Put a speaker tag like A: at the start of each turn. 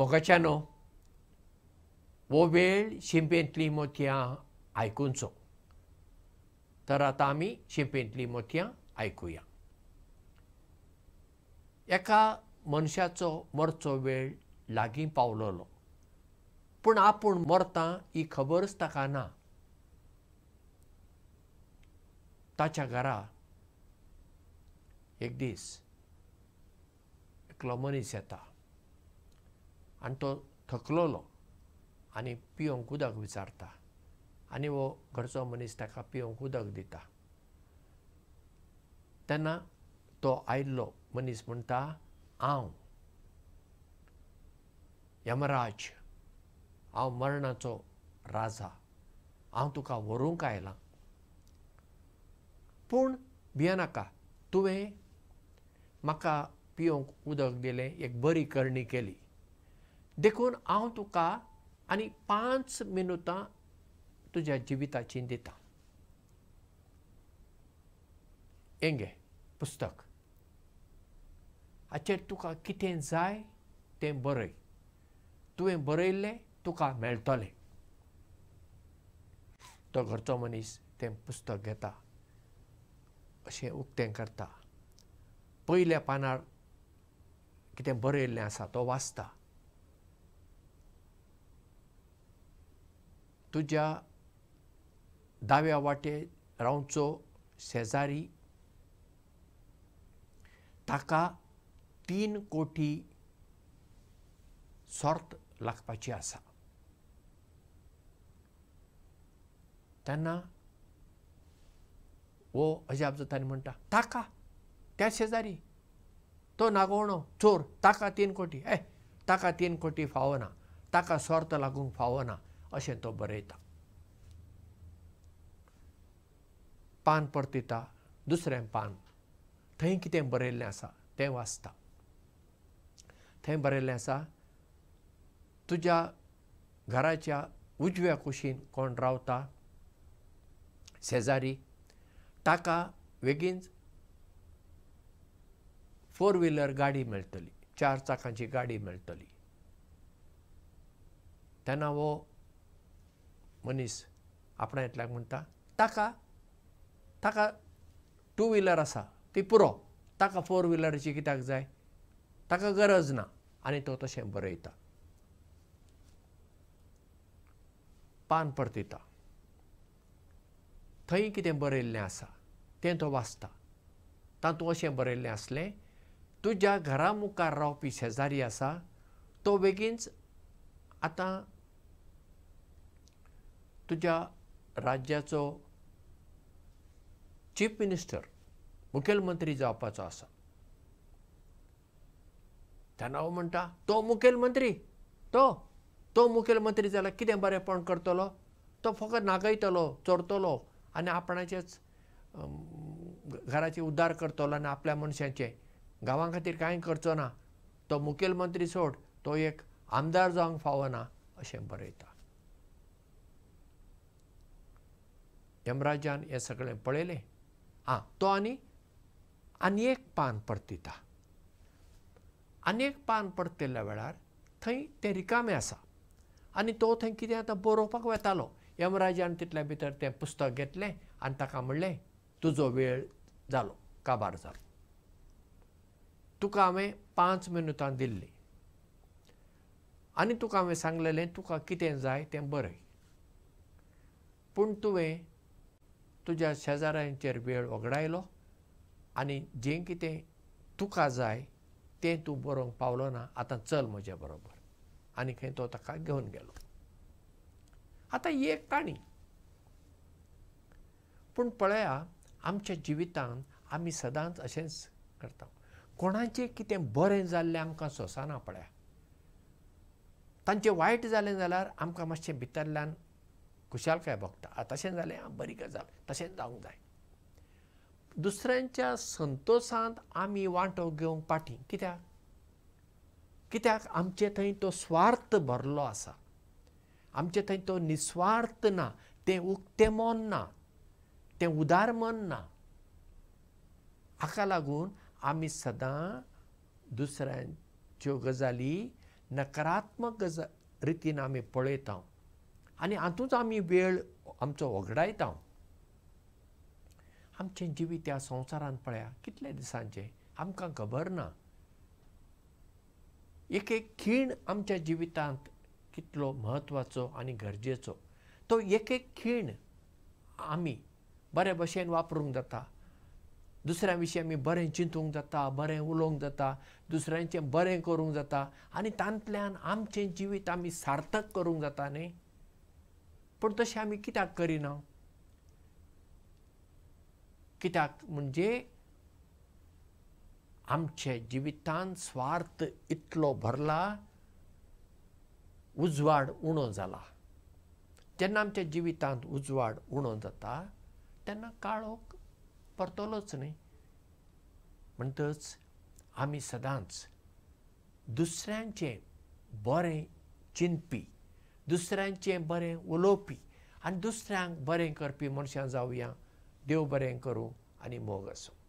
A: मोगाच्यानो वो वेळ शिंपेंतली मोतयां आयकुचो तर आता आम्ही शिंपेंतली मोतयां आयकुया एका मनशाचो मरचो वेळ लागीं पावलोलो पूण आपूण मरता ही खबरच ताका ना ताच्या घरा एक दीस एकलो मनीस येता आणि तो थकलोलो आणि पियोंक उदक विचारता आणि हो घरचो मनीस ताका पियोंक उदक दिता तेन्ना तो आयिल्लो मनीस म्हणटा हांव यमराज हांव मरणाचो राजा हांव तुका व्हरूंक आयलां पूण भियेनाका तुवें म्हाका पियोंक उदक दिलें एक बरी करणी केली देखून हांव तुका आनी पांच मिनटां तुज्या जिविताची दितां एंगे पुस्तक हाचेर तुका कितें जाय तें बरय तुवें बरयल्लें तुका मेळटलें तो घरचो मनीस तें पुस्तक घेता अशें उक्तें करता पयल्या पानार कितें बरयल्लें आसा तो वाचता तुज्या दाव्या वाटे रावचो शेजारी ताका तीन कोटी सर्त लागपाची आसा तेन्ना वो अजाब जाता आनी म्हणटा ताका त्या शेजारी तो नागवणो चोर ताका तीन कोटी ए ताका तीन कोटी फावना ताका सर्त लागूंक फावना तो बरयता पान परतिता दुसरें पान थंय कितें बरयल्लें आसा तें वाचता थंय बरयल्लें आसा तुज्या घराच्या उजव्या कुशीन कोण रावता शेजारी ताका बेगीन फोर व्हिलर गाडी मेळटली चार चाकांची गाडी मेळटली तेन्ना वो मनीस आपण एटल्याक म्हणटा ताका ताका टू व्हिलर आसा ती पुरो ताका फोर व्हिलरची कित्याक जाय ताका गरज ना आनी तो तशें बरयता पान परतिता थंय कितें बरयल्लें आसा तें तो वाचता तातूंत अशें बरयल्लें आसलें तुज्या घरा मुखार रावपी शेजारी आसा तो बेगीनच आतां तुझ्या राज्याचो चीफ मिनिस्टर मुखेलमंत्री जावपाचो आसा तेन्ना हांव हो म्हणटा तो मुखेलमंत्री तो तो मुखेलमंत्री जाल्यार कितें बरेंपण करतलो तो फकत नागयतलो चोरतलो आनी आपणाचेच घराचे उद्धार करतलो आनी आपल्या मनशाचे गांवां खातीर कांय करचो ना तो मुखेलमंत्री सोड तो एक आमदार जावंक फावना अशें बरयता यमराजान हे सगळे पळयलें आं तो आनी आनी एक पान परतिता आनी एक पान परतिल्ल्या वेळार थंय ते रिकामे आसा आनी तो थंय कितें आतां बरोवपाक वेतालो यमराजान तितल्या भितर तें पुस्तक घेतलें आनी ताका म्हणलें तुजो वेळ जालो काबार जालो तुका हांवें पांच मिनटां दिल्ली आनी तुका हांवें सांगलेलें तुका कितें जाय तें बरय पूण तुवें तुज्या शेजाऱ्यांचेर वेळ वगडायलो आनी जे कितें तुका जाय तें तूं बरोवंक पावलो ना आतां चल म्हजे बरोबर आनी खंय तो ताका घेवन गेलो आतां ही एक काणी पूण पळया आमच्या जिवितांत आमी सदांच अशेंच करता कोणाचें कितें बरें जाल्लें आमकां सोंसना पळया तांचें वायट जालें जाल्यार आमकां मातशें भितरल्यान खुशाल काय भोगता तशें झाले हा बरी गजाल तशेंच जाऊ जाय दुसऱ्यांच्या संतोशांत आम्ही वांटो घेऊन पाटी कित्याक कित्याक आमचे थंय तो स्वार्थ भरलो आसा आमचे थंय तो निस्वार्थ ना ते उक्ते मन ना ते उदार मन ना हाका लागून आमी सदां दुसऱ्यांच्यो गजाली नकारात्मक गजा रितीन आमी पळयता आनी हातूंच आमी वेळ आमचो वगडायता आमचें जिवीत ह्या संवसारान पळया कितले दिसांचे आमकां खबर ना एक एक खीण आमच्या जिवितांत कितलो म्हत्वाचो आनी गरजेचो तो एक एक खीण आमी बरे भशेन वापरूंक जाता दुसऱ्या विशीं आमी बरें चिंतूंक जाता बरें उलोवंक जाता दुसऱ्यांचें बरें करूंक जाता आनी तांतल्यान आमचें जिवीत आमी सार्थक करूंक जाता न्ही पण तसे आमी कित्याक करिना कित्याक म्हणजे आमचे जिवितांत स्वार्थ इतलो भरला उजवाड उणो जाला जेन्ना आमच्या जिवितांत उजवाड उणो जाता तेन्ना काळोख परतलोच न्ही म्हणटच आमी सदांच दुसऱ्यांचे बरें चिंतपी दुसऱ्यांचे बरें उलोवपी आनी दुसऱ्यांक बरें करपी मनशां जावया देव बरें करूं आनी मोग आसूं